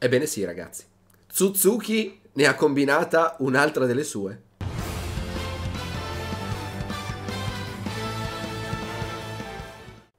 Ebbene sì, ragazzi. Suzuki ne ha combinata un'altra delle sue.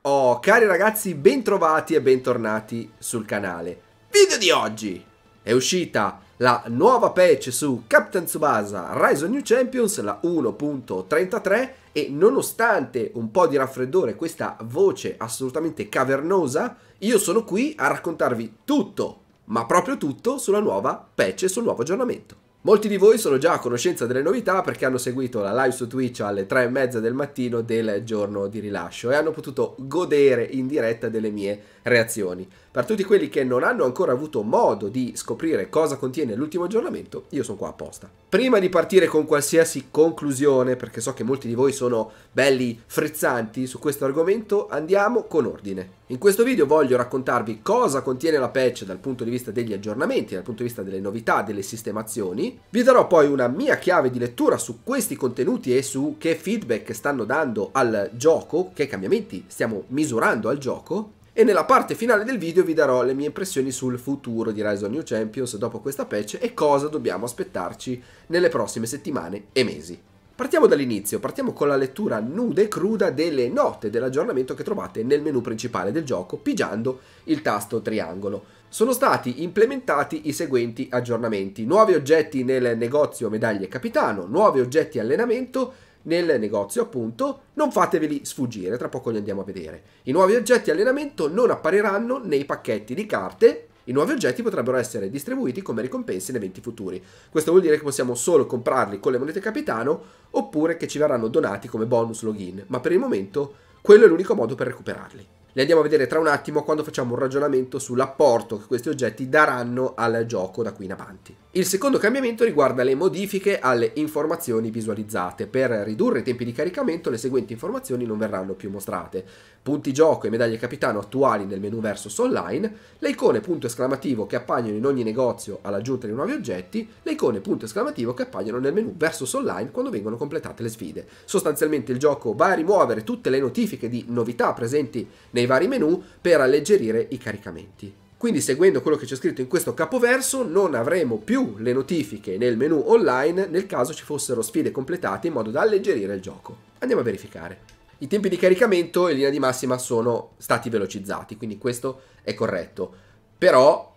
Oh, cari ragazzi, bentrovati e bentornati sul canale. Video di oggi! È uscita la nuova patch su Captain Tsubasa Rise of New Champions, la 1.33, e nonostante un po' di raffreddore questa voce assolutamente cavernosa, io sono qui a raccontarvi tutto ma proprio tutto sulla nuova patch e sul nuovo aggiornamento. Molti di voi sono già a conoscenza delle novità perché hanno seguito la live su Twitch alle 3 e mezza del mattino del giorno di rilascio e hanno potuto godere in diretta delle mie reazioni. Per tutti quelli che non hanno ancora avuto modo di scoprire cosa contiene l'ultimo aggiornamento, io sono qua apposta. Prima di partire con qualsiasi conclusione, perché so che molti di voi sono belli frizzanti su questo argomento, andiamo con ordine. In questo video voglio raccontarvi cosa contiene la patch dal punto di vista degli aggiornamenti, dal punto di vista delle novità, delle sistemazioni. Vi darò poi una mia chiave di lettura su questi contenuti e su che feedback stanno dando al gioco, che cambiamenti stiamo misurando al gioco e nella parte finale del video vi darò le mie impressioni sul futuro di Rise of New Champions dopo questa patch e cosa dobbiamo aspettarci nelle prossime settimane e mesi. Partiamo dall'inizio, partiamo con la lettura nuda e cruda delle note dell'aggiornamento che trovate nel menu principale del gioco pigiando il tasto triangolo. Sono stati implementati i seguenti aggiornamenti, nuovi oggetti nel negozio medaglie capitano, nuovi oggetti allenamento, nel negozio appunto, non fateveli sfuggire, tra poco li andiamo a vedere. I nuovi oggetti allenamento non appariranno nei pacchetti di carte i nuovi oggetti potrebbero essere distribuiti come ricompense in eventi futuri. Questo vuol dire che possiamo solo comprarli con le monete capitano oppure che ci verranno donati come bonus login, ma per il momento quello è l'unico modo per recuperarli. Li andiamo a vedere tra un attimo quando facciamo un ragionamento sull'apporto che questi oggetti daranno al gioco da qui in avanti. Il secondo cambiamento riguarda le modifiche alle informazioni visualizzate. Per ridurre i tempi di caricamento le seguenti informazioni non verranno più mostrate. Punti gioco e medaglie capitano attuali nel menu versus online, le icone punto esclamativo che appaiono in ogni negozio all'aggiunta di nuovi oggetti, le icone punto esclamativo che appaiono nel menu versus online quando vengono completate le sfide. Sostanzialmente il gioco va a rimuovere tutte le notifiche di novità presenti nei vari menu per alleggerire i caricamenti. Quindi seguendo quello che c'è scritto in questo capoverso non avremo più le notifiche nel menu online nel caso ci fossero sfide completate in modo da alleggerire il gioco. Andiamo a verificare. I tempi di caricamento in linea di massima sono stati velocizzati, quindi questo è corretto. Però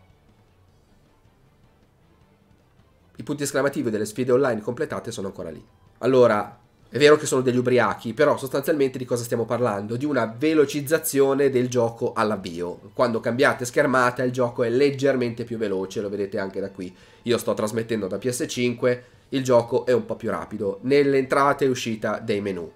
i punti esclamativi delle sfide online completate sono ancora lì. Allora, è vero che sono degli ubriachi, però sostanzialmente di cosa stiamo parlando? Di una velocizzazione del gioco all'avvio. Quando cambiate schermata il gioco è leggermente più veloce, lo vedete anche da qui. Io sto trasmettendo da PS5, il gioco è un po' più rapido nell'entrata e uscita dei menu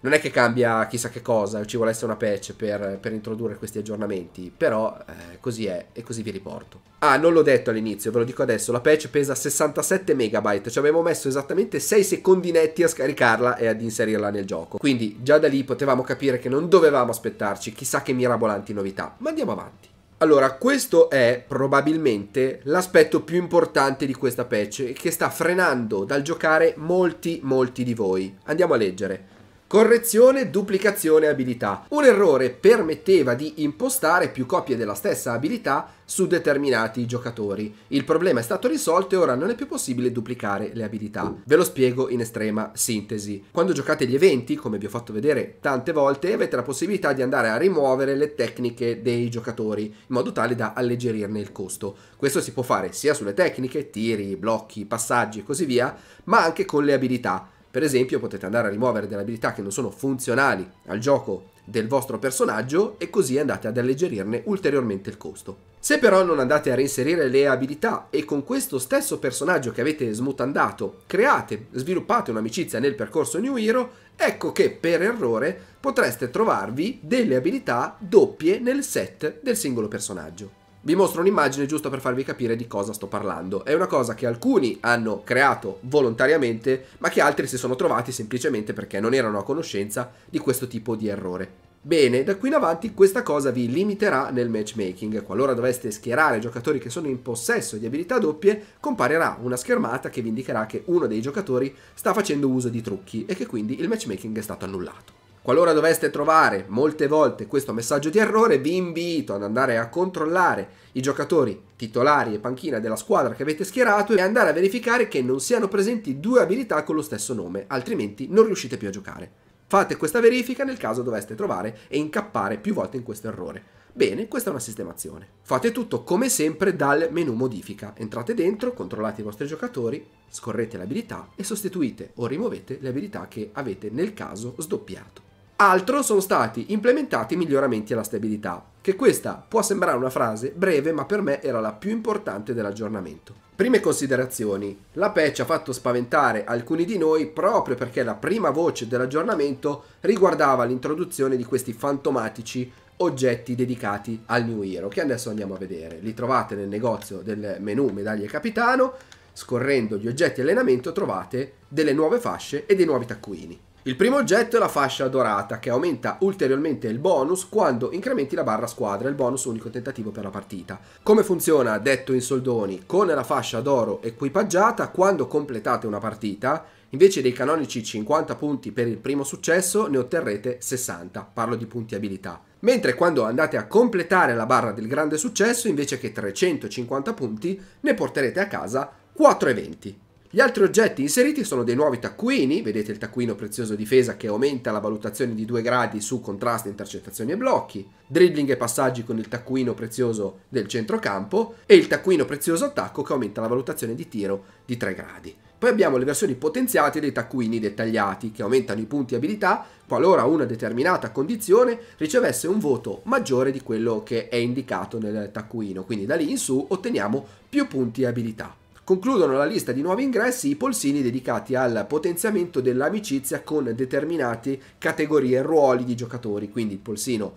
non è che cambia chissà che cosa, ci vuole essere una patch per, per introdurre questi aggiornamenti, però eh, così è e così vi riporto. Ah, non l'ho detto all'inizio, ve lo dico adesso, la patch pesa 67 MB, ci abbiamo messo esattamente 6 secondi netti a scaricarla e ad inserirla nel gioco, quindi già da lì potevamo capire che non dovevamo aspettarci chissà che mirabolanti novità, ma andiamo avanti. Allora, questo è probabilmente l'aspetto più importante di questa patch che sta frenando dal giocare molti, molti di voi. Andiamo a leggere. Correzione, duplicazione abilità. Un errore permetteva di impostare più copie della stessa abilità su determinati giocatori. Il problema è stato risolto e ora non è più possibile duplicare le abilità. Ve lo spiego in estrema sintesi. Quando giocate gli eventi, come vi ho fatto vedere tante volte, avete la possibilità di andare a rimuovere le tecniche dei giocatori in modo tale da alleggerirne il costo. Questo si può fare sia sulle tecniche, tiri, blocchi, passaggi e così via, ma anche con le abilità per esempio potete andare a rimuovere delle abilità che non sono funzionali al gioco del vostro personaggio e così andate ad alleggerirne ulteriormente il costo. Se però non andate a reinserire le abilità e con questo stesso personaggio che avete smutandato create, sviluppate un'amicizia nel percorso New Hero, ecco che per errore potreste trovarvi delle abilità doppie nel set del singolo personaggio. Vi mostro un'immagine giusto per farvi capire di cosa sto parlando. È una cosa che alcuni hanno creato volontariamente, ma che altri si sono trovati semplicemente perché non erano a conoscenza di questo tipo di errore. Bene, da qui in avanti questa cosa vi limiterà nel matchmaking. Qualora doveste schierare giocatori che sono in possesso di abilità doppie, comparirà una schermata che vi indicherà che uno dei giocatori sta facendo uso di trucchi e che quindi il matchmaking è stato annullato. Qualora doveste trovare molte volte questo messaggio di errore, vi invito ad andare a controllare i giocatori titolari e panchina della squadra che avete schierato e andare a verificare che non siano presenti due abilità con lo stesso nome, altrimenti non riuscite più a giocare. Fate questa verifica nel caso doveste trovare e incappare più volte in questo errore. Bene, questa è una sistemazione. Fate tutto come sempre dal menu modifica. Entrate dentro, controllate i vostri giocatori, scorrete le abilità e sostituite o rimuovete le abilità che avete nel caso sdoppiato. Altro sono stati implementati miglioramenti alla stabilità, che questa può sembrare una frase breve ma per me era la più importante dell'aggiornamento. Prime considerazioni. La patch ha fatto spaventare alcuni di noi proprio perché la prima voce dell'aggiornamento riguardava l'introduzione di questi fantomatici oggetti dedicati al New Hero, che adesso andiamo a vedere. Li trovate nel negozio del menu Medaglie Capitano, scorrendo gli oggetti allenamento trovate delle nuove fasce e dei nuovi taccuini. Il primo oggetto è la fascia dorata che aumenta ulteriormente il bonus quando incrementi la barra squadra, il bonus unico tentativo per la partita. Come funziona, detto in soldoni, con la fascia d'oro equipaggiata quando completate una partita, invece dei canonici 50 punti per il primo successo ne otterrete 60, parlo di punti abilità. Mentre quando andate a completare la barra del grande successo, invece che 350 punti, ne porterete a casa 4,20. Gli altri oggetti inseriti sono dei nuovi taccuini, vedete il taccuino prezioso difesa che aumenta la valutazione di 2 gradi su contrasti, intercettazioni e blocchi, dribbling e passaggi con il taccuino prezioso del centrocampo e il taccuino prezioso attacco che aumenta la valutazione di tiro di 3 gradi. Poi abbiamo le versioni potenziate dei taccuini dettagliati, che aumentano i punti abilità qualora una determinata condizione ricevesse un voto maggiore di quello che è indicato nel taccuino. Quindi da lì in su otteniamo più punti abilità. Concludono la lista di nuovi ingressi i polsini dedicati al potenziamento dell'amicizia con determinate categorie e ruoli di giocatori, quindi il polsino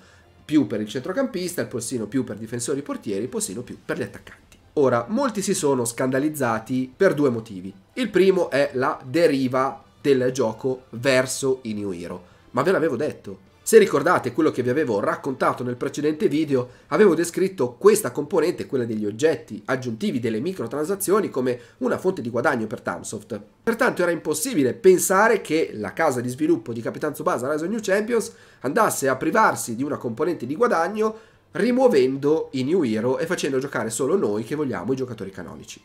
più per il centrocampista, il polsino più per difensori e portieri, il polsino più per gli attaccanti. Ora, molti si sono scandalizzati per due motivi. Il primo è la deriva del gioco verso i New Hero. Ma ve l'avevo detto, se ricordate quello che vi avevo raccontato nel precedente video, avevo descritto questa componente, quella degli oggetti aggiuntivi delle microtransazioni, come una fonte di guadagno per Tamsoft. Pertanto era impossibile pensare che la casa di sviluppo di Capitan Tsubasa Rise of New Champions andasse a privarsi di una componente di guadagno rimuovendo i New Hero e facendo giocare solo noi che vogliamo i giocatori canonici.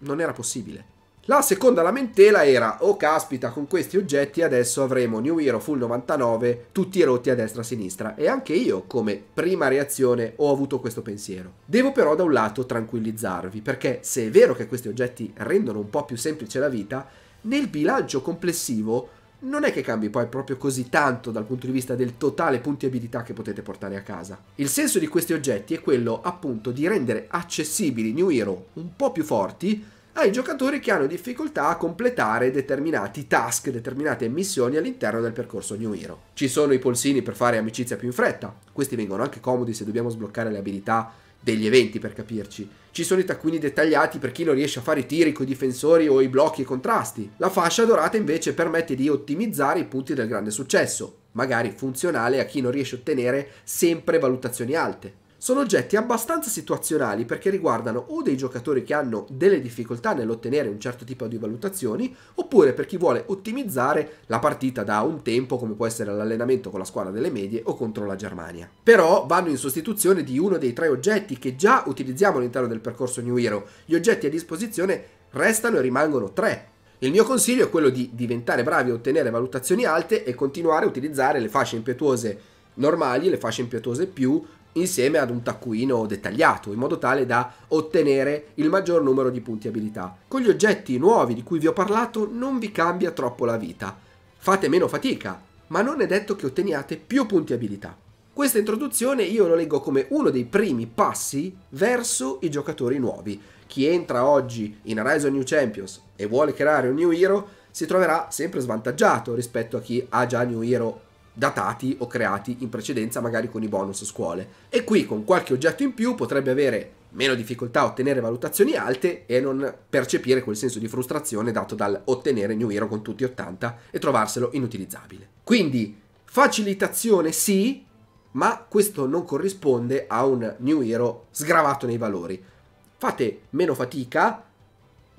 Non era possibile. La seconda lamentela era, oh caspita, con questi oggetti adesso avremo New Hero Full 99 tutti rotti a destra e a sinistra. E anche io, come prima reazione, ho avuto questo pensiero. Devo però da un lato tranquillizzarvi, perché se è vero che questi oggetti rendono un po' più semplice la vita, nel bilancio complessivo non è che cambi poi proprio così tanto dal punto di vista del totale punti abilità che potete portare a casa. Il senso di questi oggetti è quello appunto di rendere accessibili New Hero un po' più forti ai giocatori che hanno difficoltà a completare determinati task, determinate missioni all'interno del percorso New Hero. Ci sono i polsini per fare amicizia più in fretta, questi vengono anche comodi se dobbiamo sbloccare le abilità degli eventi per capirci. Ci sono i taccuini dettagliati per chi non riesce a fare i tiri con i difensori o i blocchi e contrasti. La fascia dorata invece permette di ottimizzare i punti del grande successo, magari funzionale a chi non riesce a ottenere sempre valutazioni alte sono oggetti abbastanza situazionali perché riguardano o dei giocatori che hanno delle difficoltà nell'ottenere un certo tipo di valutazioni, oppure per chi vuole ottimizzare la partita da un tempo come può essere l'allenamento con la squadra delle medie o contro la Germania. Però vanno in sostituzione di uno dei tre oggetti che già utilizziamo all'interno del percorso New Hero. Gli oggetti a disposizione restano e rimangono tre, il mio consiglio è quello di diventare bravi a ottenere valutazioni alte e continuare a utilizzare le fasce impetuose normali, le fasce impetuose più, insieme ad un taccuino dettagliato in modo tale da ottenere il maggior numero di punti abilità. Con gli oggetti nuovi di cui vi ho parlato non vi cambia troppo la vita, fate meno fatica, ma non è detto che otteniate più punti abilità. Questa introduzione io lo leggo come uno dei primi passi verso i giocatori nuovi. Chi entra oggi in Horizon New Champions e vuole creare un New Hero si troverà sempre svantaggiato rispetto a chi ha già New Hero datati o creati in precedenza magari con i bonus scuole e qui con qualche oggetto in più potrebbe avere meno difficoltà a ottenere valutazioni alte e non percepire quel senso di frustrazione dato dal ottenere New Hero con tutti 80 e trovarselo inutilizzabile. Quindi facilitazione sì, ma questo non corrisponde a un New Hero sgravato nei valori. Fate meno fatica,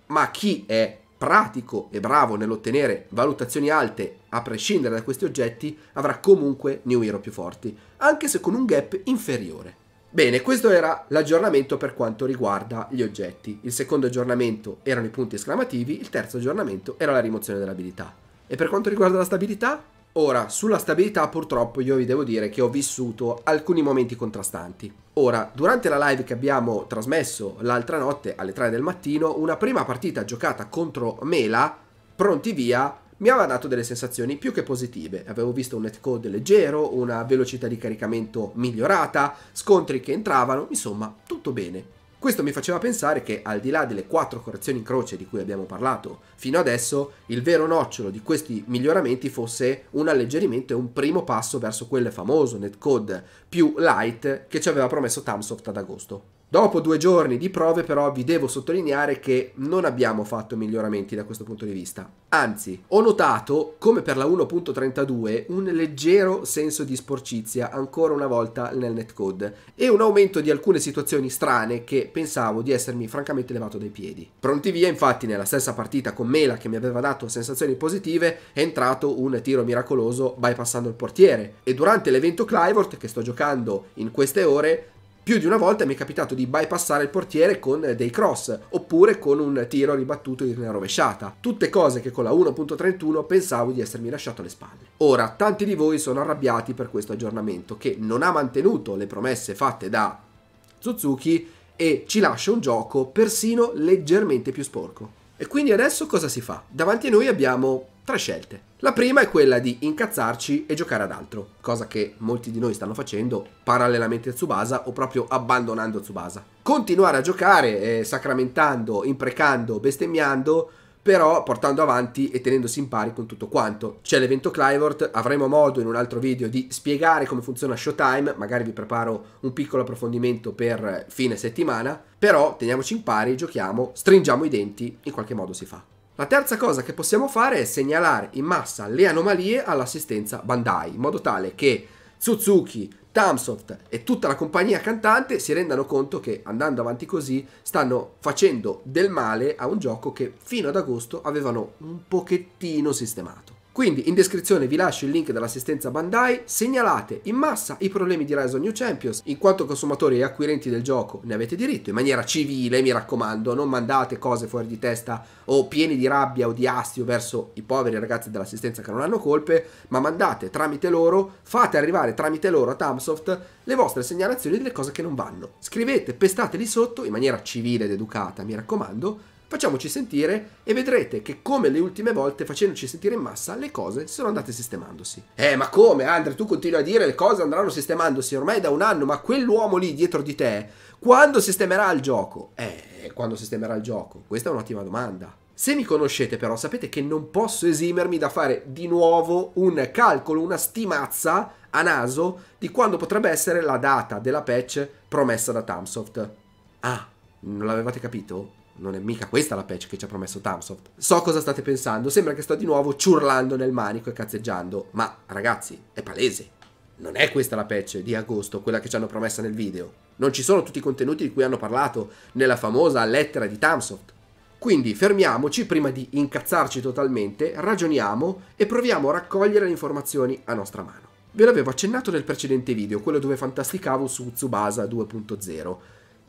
ma chi è pratico e bravo nell'ottenere valutazioni alte a prescindere da questi oggetti, avrà comunque New Hero più forti, anche se con un gap inferiore. Bene, questo era l'aggiornamento per quanto riguarda gli oggetti. Il secondo aggiornamento erano i punti esclamativi, il terzo aggiornamento era la rimozione dell'abilità. E per quanto riguarda la stabilità, Ora, sulla stabilità purtroppo io vi devo dire che ho vissuto alcuni momenti contrastanti. Ora, durante la live che abbiamo trasmesso l'altra notte alle 3 del mattino, una prima partita giocata contro Mela, pronti via, mi aveva dato delle sensazioni più che positive. Avevo visto un netcode leggero, una velocità di caricamento migliorata, scontri che entravano, insomma, tutto bene. Questo mi faceva pensare che al di là delle quattro correzioni in croce di cui abbiamo parlato fino adesso, il vero nocciolo di questi miglioramenti fosse un alleggerimento e un primo passo verso quel famoso netcode più light che ci aveva promesso Tamsoft ad agosto. Dopo due giorni di prove però vi devo sottolineare che non abbiamo fatto miglioramenti da questo punto di vista. Anzi, ho notato, come per la 1.32, un leggero senso di sporcizia ancora una volta nel netcode e un aumento di alcune situazioni strane che pensavo di essermi francamente levato dai piedi. Pronti via infatti nella stessa partita con Mela che mi aveva dato sensazioni positive è entrato un tiro miracoloso bypassando il portiere e durante l'evento Clivort che sto giocando in queste ore più di una volta mi è capitato di bypassare il portiere con eh, dei cross oppure con un tiro ribattuto in una rovesciata, tutte cose che con la 1.31 pensavo di essermi lasciato alle spalle. Ora, tanti di voi sono arrabbiati per questo aggiornamento che non ha mantenuto le promesse fatte da Suzuki e ci lascia un gioco persino leggermente più sporco. E quindi adesso cosa si fa? Davanti a noi abbiamo tre scelte. La prima è quella di incazzarci e giocare ad altro, cosa che molti di noi stanno facendo parallelamente a Tsubasa o proprio abbandonando Tsubasa. Continuare a giocare eh, sacramentando, imprecando, bestemmiando, però portando avanti e tenendosi in pari con tutto quanto. C'è l'evento Clivort, avremo modo in un altro video di spiegare come funziona Showtime, magari vi preparo un piccolo approfondimento per fine settimana, però teniamoci in pari, giochiamo, stringiamo i denti, in qualche modo si fa. La terza cosa che possiamo fare è segnalare in massa le anomalie all'assistenza Bandai, in modo tale che Suzuki, Tamsoft e tutta la compagnia cantante si rendano conto che andando avanti così stanno facendo del male a un gioco che fino ad agosto avevano un pochettino sistemato. Quindi in descrizione vi lascio il link dell'assistenza Bandai, segnalate in massa i problemi di Rise of New Champions, in quanto consumatori e acquirenti del gioco ne avete diritto, in maniera civile mi raccomando, non mandate cose fuori di testa o pieni di rabbia o di astio verso i poveri ragazzi dell'assistenza che non hanno colpe, ma mandate tramite loro, fate arrivare tramite loro a Tamsoft le vostre segnalazioni delle cose che non vanno. Scrivete, pestate lì sotto in maniera civile ed educata, mi raccomando, facciamoci sentire e vedrete che come le ultime volte facendoci sentire in massa le cose sono andate sistemandosi. Eh ma come Andre, tu continui a dire le cose andranno sistemandosi ormai da un anno, ma quell'uomo lì dietro di te, quando sistemerà il gioco? Eh, quando sistemerà il gioco? Questa è un'ottima domanda. Se mi conoscete però sapete che non posso esimermi da fare di nuovo un calcolo, una stimazza a naso di quando potrebbe essere la data della patch promessa da Tamsoft. Ah, non l'avevate capito? non è mica questa la patch che ci ha promesso Tamsoft. So cosa state pensando, sembra che sto di nuovo ciurlando nel manico e cazzeggiando, ma ragazzi, è palese. Non è questa la patch di agosto, quella che ci hanno promessa nel video. Non ci sono tutti i contenuti di cui hanno parlato nella famosa lettera di Tamsoft. Quindi fermiamoci prima di incazzarci totalmente, ragioniamo e proviamo a raccogliere le informazioni a nostra mano. Ve l'avevo accennato nel precedente video, quello dove fantasticavo su Tsubasa 2.0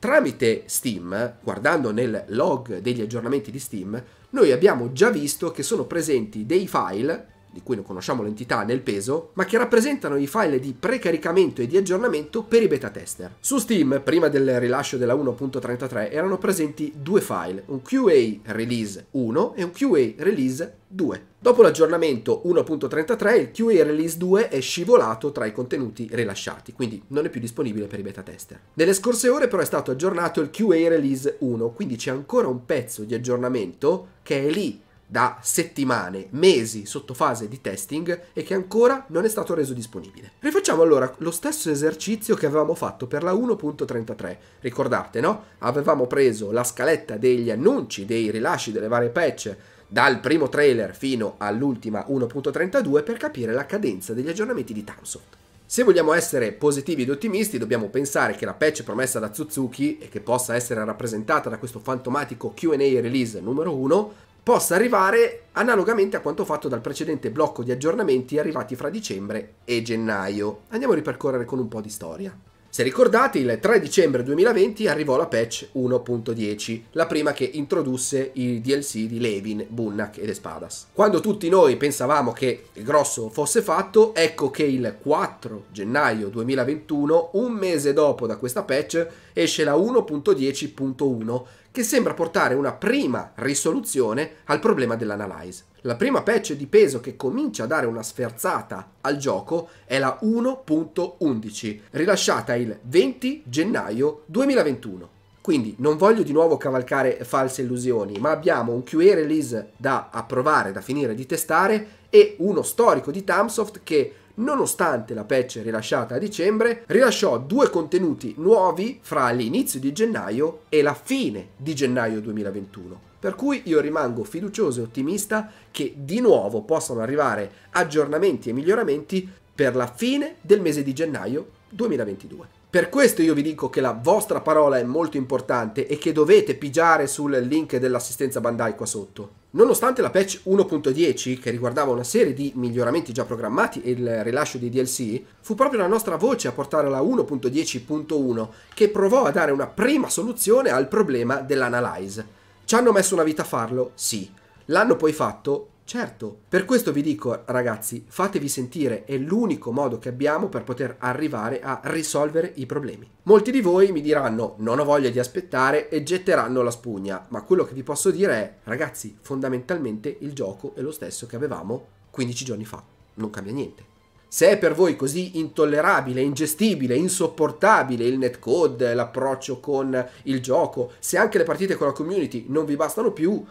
Tramite Steam, guardando nel log degli aggiornamenti di Steam, noi abbiamo già visto che sono presenti dei file di cui non conosciamo l'entità nel peso, ma che rappresentano i file di precaricamento e di aggiornamento per i beta tester. Su Steam, prima del rilascio della 1.33, erano presenti due file, un QA Release 1 e un QA Release 2. Dopo l'aggiornamento 1.33 il QA Release 2 è scivolato tra i contenuti rilasciati, quindi non è più disponibile per i beta tester. Nelle scorse ore però è stato aggiornato il QA Release 1, quindi c'è ancora un pezzo di aggiornamento che è lì da settimane, mesi sotto fase di testing e che ancora non è stato reso disponibile. Rifacciamo allora lo stesso esercizio che avevamo fatto per la 1.33. Ricordate, no? Avevamo preso la scaletta degli annunci, dei rilasci delle varie patch dal primo trailer fino all'ultima 1.32 per capire la cadenza degli aggiornamenti di Tamsoft. Se vogliamo essere positivi ed ottimisti, dobbiamo pensare che la patch promessa da Suzuki e che possa essere rappresentata da questo fantomatico QA release numero 1 possa arrivare analogamente a quanto fatto dal precedente blocco di aggiornamenti arrivati fra dicembre e gennaio. Andiamo a ripercorrere con un po' di storia. Se ricordate, il 3 dicembre 2020 arrivò la patch 1.10, la prima che introdusse i DLC di Levin, Bunnak ed Espadas. Quando tutti noi pensavamo che il grosso fosse fatto, ecco che il 4 gennaio 2021, un mese dopo da questa patch, esce la 1.10.1, che sembra portare una prima risoluzione al problema dell'analyze. La prima patch di peso che comincia a dare una sferzata al gioco è la 1.11, rilasciata il 20 gennaio 2021. Quindi non voglio di nuovo cavalcare false illusioni, ma abbiamo un QA release da approvare, da finire di testare e uno storico di Tamsoft che nonostante la patch rilasciata a dicembre, rilasciò due contenuti nuovi fra l'inizio di gennaio e la fine di gennaio 2021. Per cui io rimango fiducioso e ottimista che di nuovo possano arrivare aggiornamenti e miglioramenti per la fine del mese di gennaio 2022. Per questo io vi dico che la vostra parola è molto importante e che dovete pigiare sul link dell'assistenza Bandai qua sotto. Nonostante la patch 1.10, che riguardava una serie di miglioramenti già programmati e il rilascio di DLC, fu proprio la nostra voce a portare alla 1.10.1 che provò a dare una prima soluzione al problema dell'analyze. Ci hanno messo una vita a farlo? Sì. L'hanno poi fatto? Certo, per questo vi dico ragazzi, fatevi sentire, è l'unico modo che abbiamo per poter arrivare a risolvere i problemi. Molti di voi mi diranno non ho voglia di aspettare e getteranno la spugna, ma quello che vi posso dire è ragazzi, fondamentalmente il gioco è lo stesso che avevamo 15 giorni fa, non cambia niente. Se è per voi così intollerabile, ingestibile, insopportabile il netcode, l'approccio con il gioco, se anche le partite con la community non vi bastano più,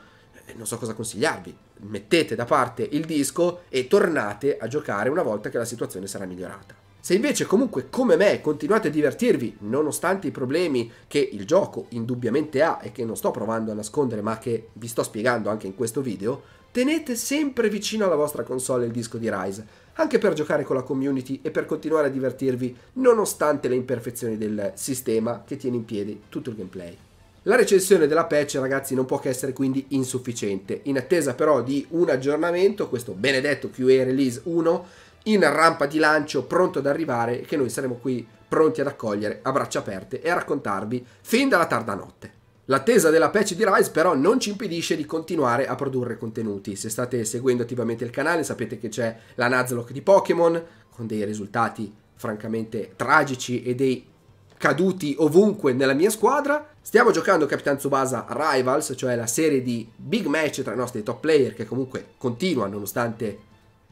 eh, non so cosa consigliarvi mettete da parte il disco e tornate a giocare una volta che la situazione sarà migliorata. Se invece comunque come me continuate a divertirvi nonostante i problemi che il gioco indubbiamente ha e che non sto provando a nascondere ma che vi sto spiegando anche in questo video, tenete sempre vicino alla vostra console il disco di Rise, anche per giocare con la community e per continuare a divertirvi nonostante le imperfezioni del sistema che tiene in piedi tutto il gameplay. La recensione della patch, ragazzi, non può che essere quindi insufficiente. In attesa però di un aggiornamento, questo benedetto QA Release 1, in rampa di lancio, pronto ad arrivare, che noi saremo qui pronti ad accogliere a braccia aperte e a raccontarvi fin dalla tarda notte. L'attesa della patch di Rise però non ci impedisce di continuare a produrre contenuti. Se state seguendo attivamente il canale sapete che c'è la Nuzlocke di Pokémon con dei risultati francamente tragici e dei caduti ovunque nella mia squadra. Stiamo giocando Capitan Tsubasa Rivals, cioè la serie di big match tra i nostri top player che comunque continua nonostante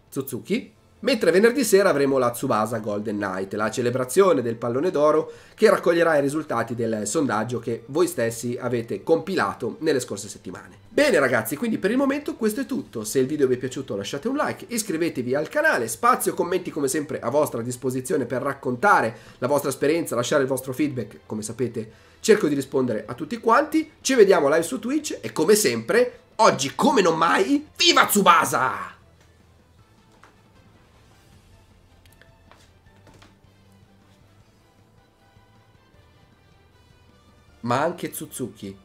Suzuki. Mentre venerdì sera avremo la Tsubasa Golden Night, la celebrazione del pallone d'oro che raccoglierà i risultati del sondaggio che voi stessi avete compilato nelle scorse settimane. Bene ragazzi, quindi per il momento questo è tutto. Se il video vi è piaciuto lasciate un like, iscrivetevi al canale, spazio commenti come sempre a vostra disposizione per raccontare la vostra esperienza, lasciare il vostro feedback, come sapete cerco di rispondere a tutti quanti. Ci vediamo live su Twitch e come sempre, oggi come non mai, viva Tsubasa! ma anche Suzuki.